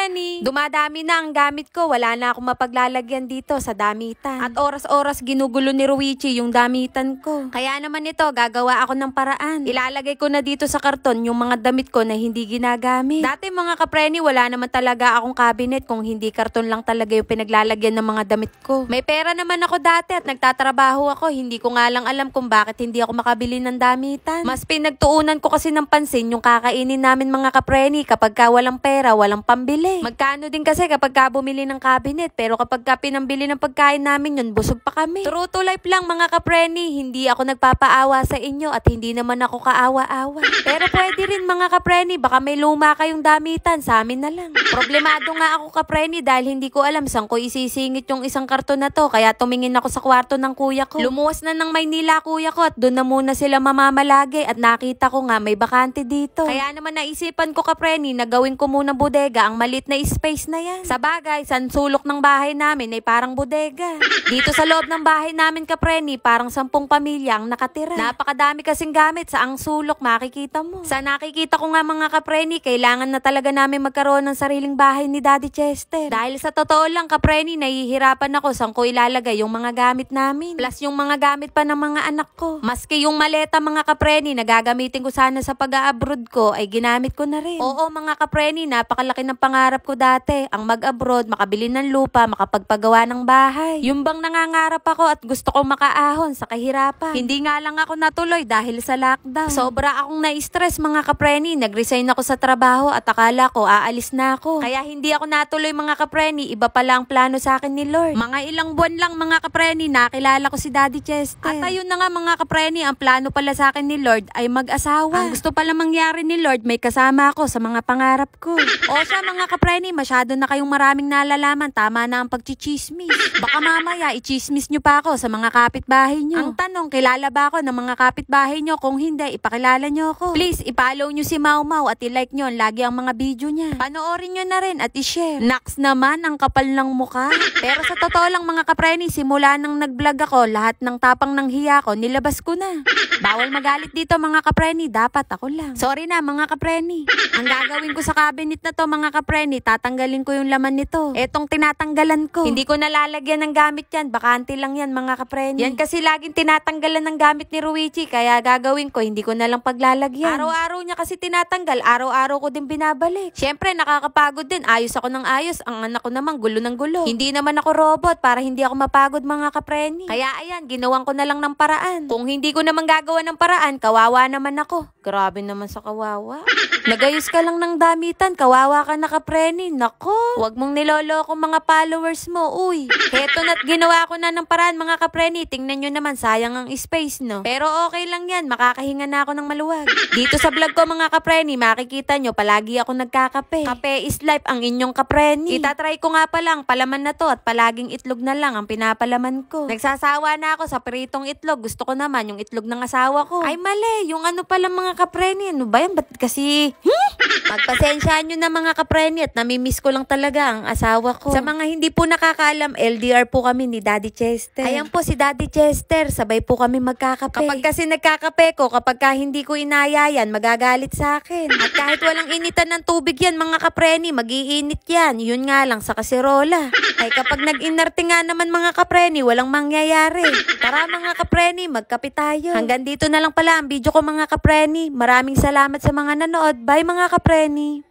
Jenny. Dumadami na ang gamit ko. Wala na akong mapaglalagyan dito sa damitan. At oras-oras ginugulo ni Ruichi yung damitan ko. Kaya naman ito, gagawa ako ng paraan. Ilalagay ko na dito sa karton yung mga damit ko na hindi ginagamit. Dati mga kapreni, wala naman talaga akong cabinet kung hindi karton lang talaga yung pinaglalagyan ng mga damit ko. May pera naman ako dati at nagtatrabaho ako. Hindi ko nga lang alam kung bakit hindi ako makabili ng damitan. Mas pinagtuunan ko kasi ng pansin yung kakainin namin mga kapreni kapag ka walang pera, walang pambili bumili. Magkano din kasi kapag ka bumili ng cabinet, pero kapag ka pinambili ng pagkain namin yun, busog pa kami. True to life lang mga kapreni, hindi ako nagpapaawa sa inyo at hindi naman ako kaawa-awa. Pero pwede rin mga kapreni, baka may luma kayong damitan, sa amin na lang. Problemado nga ako kapreni dahil hindi ko alam saan ko isisingit yung isang karton na to, kaya tumingin ako sa kwarto ng kuya ko. Lumuwas na ng Maynila kuya ko at doon na muna sila mamamalagi at nakita ko nga may bakante dito. Kaya naman naisipan ko kapreni na gawin ko muna bodega ang mali maliit na space na yan. Sa bagay, sa sulok ng bahay namin ay parang bodega. Dito sa loob ng bahay namin, Kapreni, parang sampung pamilya ang nakatira. Napakadami kasing gamit sa ang sulok makikita mo. Sa nakikita ko nga mga Kapreni, kailangan na talaga namin magkaroon ng sariling bahay ni Daddy Chester. Dahil sa totoo lang, Kapreni, nahihirapan ako saan ko ilalagay yung mga gamit namin. Plus yung mga gamit pa ng mga anak ko. Maski yung maleta mga Kapreni na gagamitin ko sana sa pag-abroad ko ay ginamit ko na rin. Oo mga Kapreni, napakalaki ng pangarap pangarap ko dati, ang mag-abroad, makabili ng lupa, makapagpagawa ng bahay. Yung bang nangangarap ako at gusto kong makaahon sa kahirapan. Hindi nga lang ako natuloy dahil sa lockdown. Sobra akong na-stress mga kapreni, nag-resign ako sa trabaho at akala ko aalis na ako. Kaya hindi ako natuloy mga kapreni, iba pala ang plano sa akin ni Lord. Mga ilang buwan lang mga kapreni, nakilala ko si Daddy Chester. At ayun na nga mga kapreni, ang plano pala sa akin ni Lord ay mag-asawa. Ang gusto pala mangyari ni Lord, may kasama ako sa mga pangarap ko. O sa mga kapreni, Preni, masyado na kayong maraming nalalaman. Tama na ang pagchichismis. Baka mamaya, ichismis nyo pa ako sa mga kapitbahay nyo. Ang tanong, kilala ba ako ng mga kapitbahay nyo? Kung hindi, ipakilala nyo ako. Please, ipollow nyo si Mau Mau at ilike nyo lagi ang mga video niya. Panoorin nyo na rin at ishare. Naks naman, ang kapal ng mukha. Pero sa totoo lang mga kapreni, simula nang nag-vlog ako, lahat ng tapang ng hiya ko, nilabas ko na. Bawal magalit dito mga kapreni, dapat ako lang. Sorry na mga kapreni. Ang gagawin ko sa cabinet na to mga kapreni, yan eh. Tatanggalin ko yung laman nito. Etong tinatanggalan ko. Hindi ko nalalagyan ng gamit yan. Bakante lang yan mga kapreni. Yan kasi laging tinatanggalan ng gamit ni Ruichi. Kaya gagawin ko, hindi ko na lang paglalagyan. Araw-araw niya kasi tinatanggal. Araw-araw ko din binabalik. Siyempre, nakakapagod din. Ayos ako ng ayos. Ang anak ko naman, gulo ng gulo. Hindi naman ako robot para hindi ako mapagod mga kapreni. Kaya ayan, ginawan ko na lang ng paraan. Kung hindi ko naman gagawa ng paraan, kawawa naman ako. Grabe naman sa kawawa. Nagayos ka lang ng damitan. Kawawa ka na kapreni. Renny, nako, wag mong niloloko mga followers mo, uy. Heto na't ginawa ko na ng paraan mga kapreni. Tingnan nyo naman, sayang ang space, no? Pero okay lang yan, makakahinga na ako ng maluwag. Dito sa vlog ko mga kapreni, makikita nyo, palagi ako nagkakape. Kape is life ang inyong kapreni. Itatry ko nga pa lang, palaman na to at palaging itlog na lang ang pinapalaman ko. Nagsasawa na ako sa peritong itlog. Gusto ko naman yung itlog ng asawa ko. Ay mali, yung ano pala mga kapreni. Ano ba yan? Ba't kasi... Hmm? Magpasensyaan nyo na mga kapreni at namimiss ko lang talaga ang asawa ko. Sa mga hindi po nakakaalam, LDR po kami ni Daddy Chester. Ayan po si Daddy Chester, sabay po kami magkakape. Kapag kasi nagkakape ko, kapag ka hindi ko inayayan, magagalit sa akin. At kahit walang initan ng tubig yan, mga kapreni, magiinit yan. Yun nga lang sa kasirola. Ay kapag nag-inarte nga naman mga kapreni, walang mangyayari. Para mga kapreni, magkape tayo. Hanggang dito na lang pala ang video ko mga kapreni. Maraming salamat sa mga nanood. Bye mga kapreni.